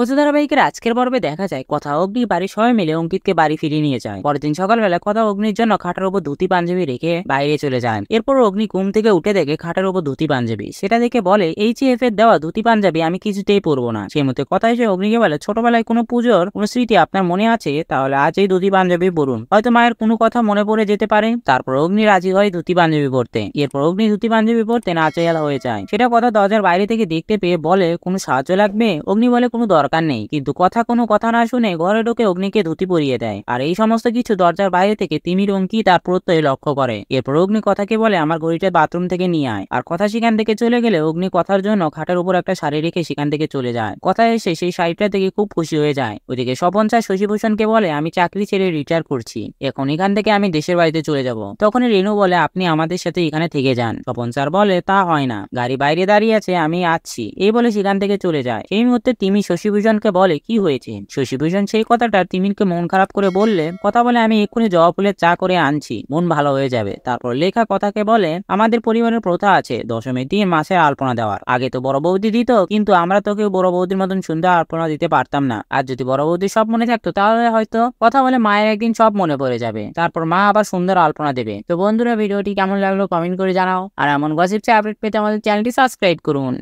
কথা ধারাবাহিকের আজকের পর্বে দেখা যায় কথা অগ্নি বাড়ি সবাই মিলে অঙ্কিতকে বাড়ি ফিরিয়ে নিয়ে যায় পরের দিন সকালবেলা কথা অগ্নির জন্য খাটার উপর ধুতি পাঞ্জাবি রেখে বাইরে চলে যান এরপর অগ্নি ঘুম থেকে উঠে দেখে খাটার উপর ধুতি পাঞ্জাবি সেটা দেখে বলে এইচ এফ এর দেওয়া ধুতি পাঞ্জাবি আমি কিছুতেই পরবো না সেই মতো কথা এসে অগ্নিকে বলে ছোটবেলায় কোনো পুজোর কোনো স্মৃতি আপনার মনে আছে তাহলে আজ এই ধুতি পাঞ্জাবি পরুন হয়তো মায়ের কোনো কথা মনে পড়ে যেতে পারে তারপর অগ্নি রাজি হয় ধুতি পাঞ্জাবি পরতে এরপর অগ্নি ধুতি পাঞ্জাবি পরতে নাচেয়ালা হয়ে যায় সেটা কথা দরজার বাইরে থেকে দেখতে পেয়ে বলে কোনো সাহায্য লাগবে অগ্নি বলে কোনো দরকার দরকার নেই কিন্তু কথা কোনো কথা না শুনে ঘরে ঢুকে অগ্নিকে ধুতি পরিয়ে দেয় আর এই সমস্ত কিছু দরজার বাইরে থেকে তিমির অঙ্কি তার প্রত্যয় লক্ষ্য করে এরপর অগ্নি কথাকে বলে আমার ঘড়িটা বাথরুম থেকে নিয়ে আয় আর কথা সেখান থেকে চলে গেলে অগ্নি কথার জন্য খাটের উপর একটা শাড়ি রেখে সেখান থেকে চলে যায় কথা এসে সেই শাড়িটা থেকে খুব খুশি হয়ে যায় ওদিকে স্বপন চা শশীভূষণকে বলে আমি চাকরি ছেড়ে রিটায়ার করছি এখন এখান থেকে আমি দেশের বাড়িতে চলে যাব তখন রেনু বলে আপনি আমাদের সাথে এখানে থেকে যান স্বপন স্যার বলে তা হয় না গাড়ি বাইরে দাঁড়িয়ে আছে আমি আছি এই বলে সেখান থেকে চলে যায় এই মুহূর্তে তিমি শশীভূষণ বিভূষণকে বলে কি হয়েছে শশীভূষণ সেই কথাটা তিমিনকে মন খারাপ করে বললে কথা বলে আমি এক্ষুনি জবা ফুলের চা করে আনছি মন ভালো হয়ে যাবে তারপর লেখা কথাকে বলে আমাদের পরিবারের প্রথা আছে দশমীর দিন মাসে আলপনা দেওয়ার আগে তো বড় বৌদি দিত কিন্তু আমরা তো কেউ বড় বৌদির মতন সুন্দর আলপনা দিতে পারতাম না আর যদি বড় বৌদি সব মনে থাকতো তাহলে হয়তো কথা বলে মায়ের একদিন সব মনে পড়ে যাবে তারপর মা আবার সুন্দর আলপনা দেবে তো বন্ধুরা ভিডিওটি কেমন লাগলো কমেন্ট করে জানাও আর এমন গসিপসে আপডেট পেতে আমাদের চ্যানেলটি সাবস্ক্রাইব করুন